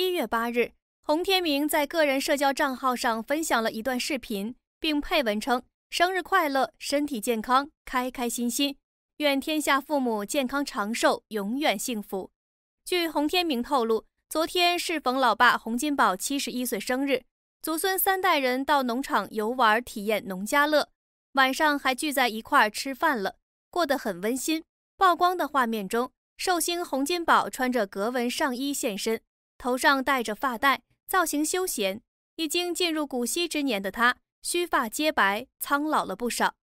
一月八日，洪天明在个人社交账号上分享了一段视频，并配文称：“生日快乐，身体健康，开开心心，愿天下父母健康长寿，永远幸福。”据洪天明透露，昨天是逢老爸洪金宝七十一岁生日，祖孙三代人到农场游玩，体验农家乐，晚上还聚在一块吃饭了，过得很温馨。曝光的画面中，寿星洪金宝穿着格纹上衣现身。头上戴着发带，造型休闲。已经进入古稀之年的他，须发皆白，苍老了不少。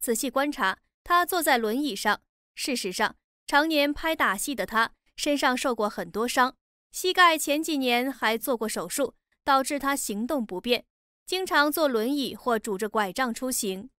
仔细观察，他坐在轮椅上。事实上，常年拍打戏的他，身上受过很多伤，膝盖前几年还做过手术，导致他行动不便，经常坐轮椅或拄着拐杖出行。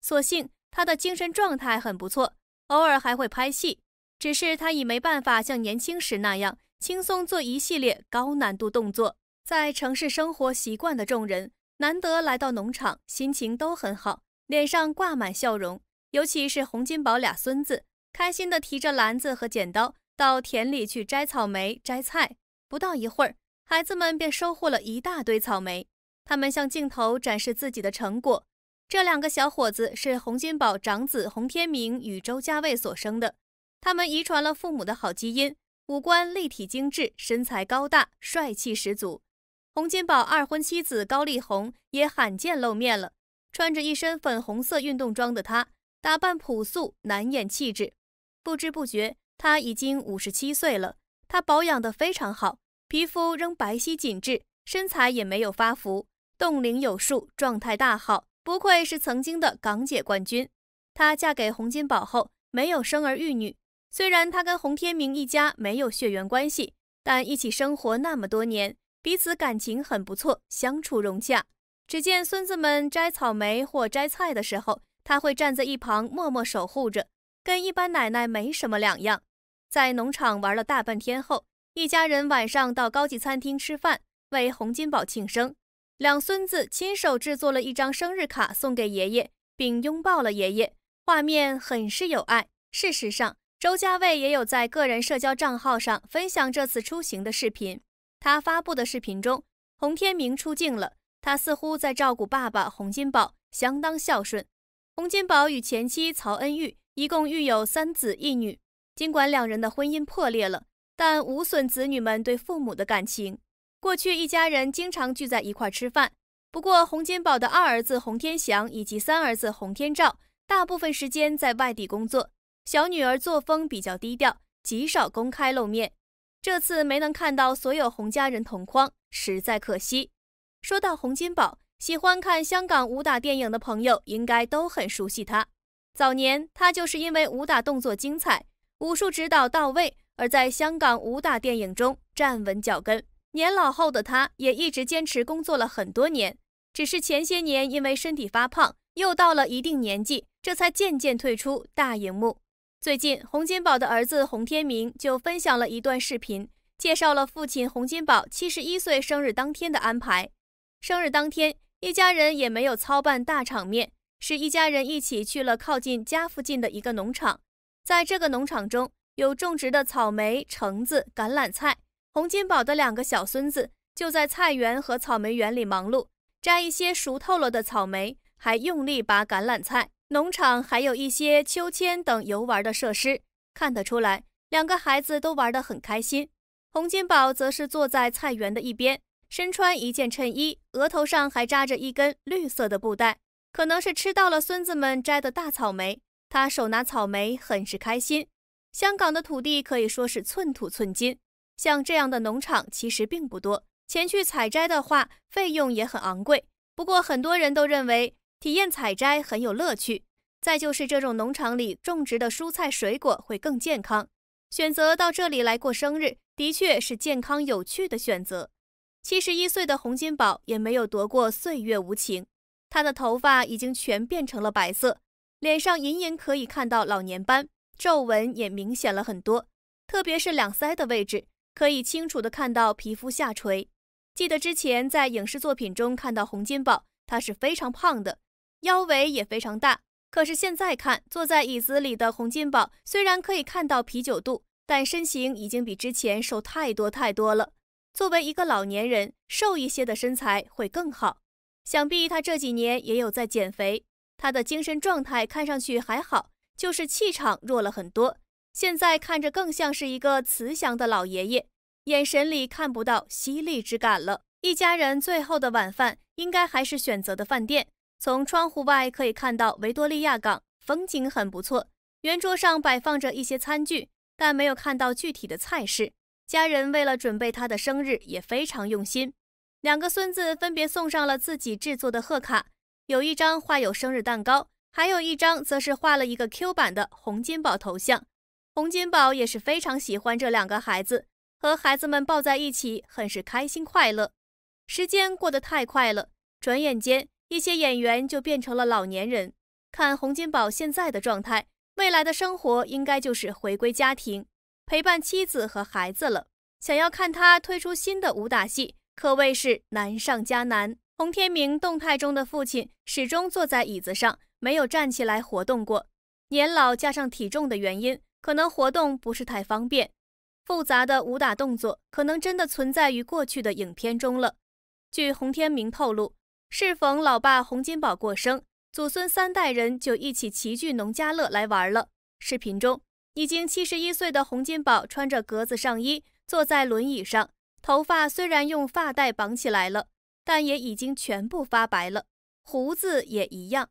所幸他的精神状态很不错，偶尔还会拍戏，只是他已没办法像年轻时那样。轻松做一系列高难度动作，在城市生活习惯的众人难得来到农场，心情都很好，脸上挂满笑容。尤其是洪金宝俩孙子，开心地提着篮子和剪刀到田里去摘草莓、摘菜。不到一会儿，孩子们便收获了一大堆草莓。他们向镜头展示自己的成果。这两个小伙子是洪金宝长子洪天明与周家蔚所生的，他们遗传了父母的好基因。五官立体精致，身材高大，帅气十足。洪金宝二婚妻子高丽虹也罕见露面了，穿着一身粉红色运动装的她，打扮朴素难掩气质。不知不觉，她已经五十七岁了，她保养得非常好，皮肤仍白皙紧致，身材也没有发福，冻龄有术，状态大好，不愧是曾经的港姐冠军。她嫁给洪金宝后没有生儿育女。虽然他跟洪天明一家没有血缘关系，但一起生活那么多年，彼此感情很不错，相处融洽。只见孙子们摘草莓或摘菜的时候，他会站在一旁默默守护着，跟一般奶奶没什么两样。在农场玩了大半天后，一家人晚上到高级餐厅吃饭，为洪金宝庆生。两孙子亲手制作了一张生日卡送给爷爷，并拥抱了爷爷，画面很是有爱。事实上，周家卫也有在个人社交账号上分享这次出行的视频。他发布的视频中，洪天明出镜了，他似乎在照顾爸爸洪金宝，相当孝顺。洪金宝与前妻曹恩玉一共育有三子一女。尽管两人的婚姻破裂了，但无损子女们对父母的感情。过去一家人经常聚在一块吃饭。不过，洪金宝的二儿子洪天祥以及三儿子洪天照，大部分时间在外地工作。小女儿作风比较低调，极少公开露面。这次没能看到所有洪家人同框，实在可惜。说到洪金宝，喜欢看香港武打电影的朋友应该都很熟悉他。早年他就是因为武打动作精彩，武术指导到位，而在香港武打电影中站稳脚跟。年老后的他也一直坚持工作了很多年，只是前些年因为身体发胖，又到了一定年纪，这才渐渐退出大荧幕。最近，洪金宝的儿子洪天明就分享了一段视频，介绍了父亲洪金宝七十一岁生日当天的安排。生日当天，一家人也没有操办大场面，是一家人一起去了靠近家附近的一个农场。在这个农场中有种植的草莓、橙子、橄榄菜。洪金宝的两个小孙子就在菜园和草莓园里忙碌，摘一些熟透了的草莓，还用力拔橄榄菜。农场还有一些秋千等游玩的设施，看得出来，两个孩子都玩得很开心。洪金宝则是坐在菜园的一边，身穿一件衬衣，额头上还扎着一根绿色的布袋，可能是吃到了孙子们摘的大草莓。他手拿草莓，很是开心。香港的土地可以说是寸土寸金，像这样的农场其实并不多，前去采摘的话费用也很昂贵。不过很多人都认为。体验采摘很有乐趣，再就是这种农场里种植的蔬菜水果会更健康。选择到这里来过生日，的确是健康有趣的选择。七十一岁的洪金宝也没有躲过岁月无情，他的头发已经全变成了白色，脸上隐隐可以看到老年斑，皱纹也明显了很多，特别是两腮的位置，可以清楚的看到皮肤下垂。记得之前在影视作品中看到洪金宝，他是非常胖的。腰围也非常大，可是现在看坐在椅子里的洪金宝，虽然可以看到啤酒肚，但身形已经比之前瘦太多太多了。作为一个老年人，瘦一些的身材会更好。想必他这几年也有在减肥。他的精神状态看上去还好，就是气场弱了很多，现在看着更像是一个慈祥的老爷爷，眼神里看不到犀利之感了。一家人最后的晚饭应该还是选择的饭店。从窗户外可以看到维多利亚港，风景很不错。圆桌上摆放着一些餐具，但没有看到具体的菜式。家人为了准备他的生日也非常用心。两个孙子分别送上了自己制作的贺卡，有一张画有生日蛋糕，还有一张则是画了一个 Q 版的洪金宝头像。洪金宝也是非常喜欢这两个孩子，和孩子们抱在一起，很是开心快乐。时间过得太快了，转眼间。一些演员就变成了老年人。看洪金宝现在的状态，未来的生活应该就是回归家庭，陪伴妻子和孩子了。想要看他推出新的武打戏，可谓是难上加难。洪天明动态中的父亲始终坐在椅子上，没有站起来活动过。年老加上体重的原因，可能活动不是太方便。复杂的武打动作，可能真的存在于过去的影片中了。据洪天明透露。适逢老爸洪金宝过生，祖孙三代人就一起齐聚农家乐来玩了。视频中，已经七十一岁的洪金宝穿着格子上衣，坐在轮椅上，头发虽然用发带绑起来了，但也已经全部发白了，胡子也一样。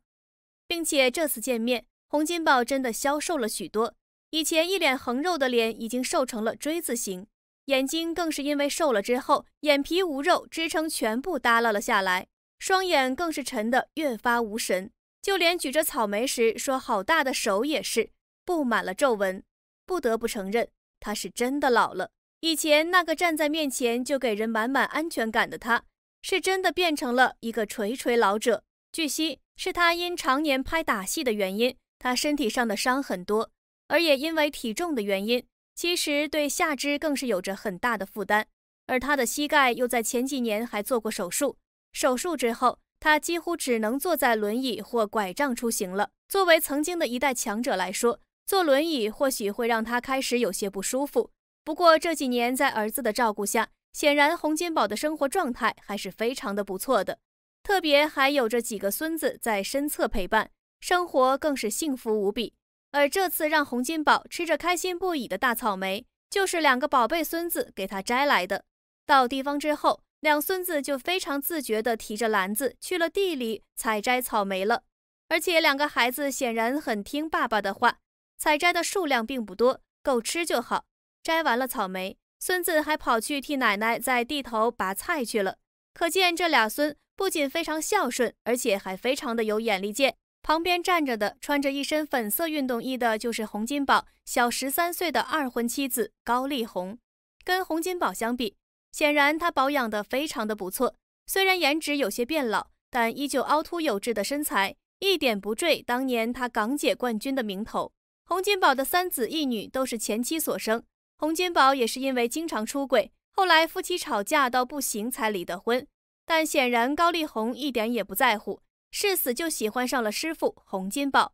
并且这次见面，洪金宝真的消瘦了许多，以前一脸横肉的脸已经瘦成了锥子形，眼睛更是因为瘦了之后，眼皮无肉支撑，全部耷拉了下来。双眼更是沉得越发无神，就连举着草莓时说“好大的手”也是布满了皱纹。不得不承认，他是真的老了。以前那个站在面前就给人满满安全感的他，是真的变成了一个垂垂老者。据悉，是他因常年拍打戏的原因，他身体上的伤很多，而也因为体重的原因，其实对下肢更是有着很大的负担。而他的膝盖又在前几年还做过手术。手术之后，他几乎只能坐在轮椅或拐杖出行了。作为曾经的一代强者来说，坐轮椅或许会让他开始有些不舒服。不过这几年在儿子的照顾下，显然洪金宝的生活状态还是非常的不错的，特别还有着几个孙子在身侧陪伴，生活更是幸福无比。而这次让洪金宝吃着开心不已的大草莓，就是两个宝贝孙子给他摘来的。到地方之后。两孙子就非常自觉地提着篮子去了地里采摘草莓了，而且两个孩子显然很听爸爸的话，采摘的数量并不多，够吃就好。摘完了草莓，孙子还跑去替奶奶在地头拔菜去了。可见这俩孙不仅非常孝顺，而且还非常的有眼力见。旁边站着的，穿着一身粉色运动衣的，就是洪金宝小十三岁的二婚妻子高丽红。跟洪金宝相比，显然，她保养得非常的不错，虽然颜值有些变老，但依旧凹凸有致的身材一点不坠当年她港姐冠军的名头。洪金宝的三子一女都是前妻所生，洪金宝也是因为经常出轨，后来夫妻吵架到不行才离的婚。但显然，高丽红一点也不在乎，誓死就喜欢上了师傅洪金宝，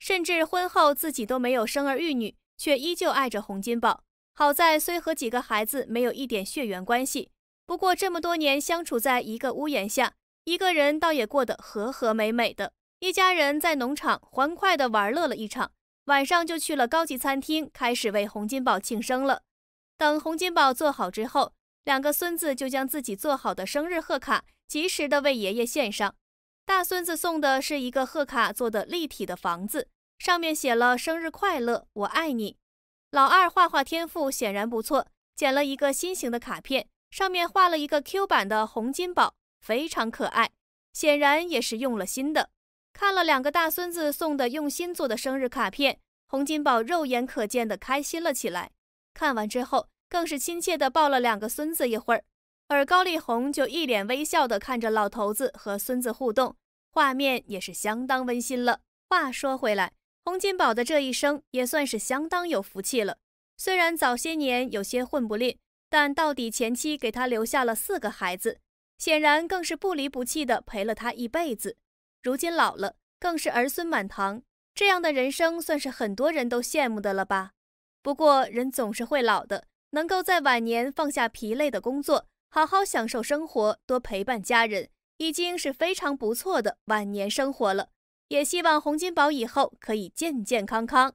甚至婚后自己都没有生儿育女，却依旧爱着洪金宝。好在虽和几个孩子没有一点血缘关系，不过这么多年相处在一个屋檐下，一个人倒也过得和和美美的。一家人在农场欢快地玩乐了一场，晚上就去了高级餐厅，开始为洪金宝庆生了。等洪金宝做好之后，两个孙子就将自己做好的生日贺卡及时地为爷爷献上。大孙子送的是一个贺卡做的立体的房子，上面写了“生日快乐，我爱你”。老二画画天赋显然不错，剪了一个心形的卡片，上面画了一个 Q 版的洪金宝，非常可爱，显然也是用了心的。看了两个大孙子送的用心做的生日卡片，洪金宝肉眼可见的开心了起来。看完之后，更是亲切的抱了两个孙子一会儿。而高丽红就一脸微笑的看着老头子和孙子互动，画面也是相当温馨了。话说回来。洪金宝的这一生也算是相当有福气了。虽然早些年有些混不吝，但到底前妻给他留下了四个孩子，显然更是不离不弃的陪了他一辈子。如今老了，更是儿孙满堂，这样的人生算是很多人都羡慕的了吧？不过人总是会老的，能够在晚年放下疲累的工作，好好享受生活，多陪伴家人，已经是非常不错的晚年生活了。也希望洪金宝以后可以健健康康。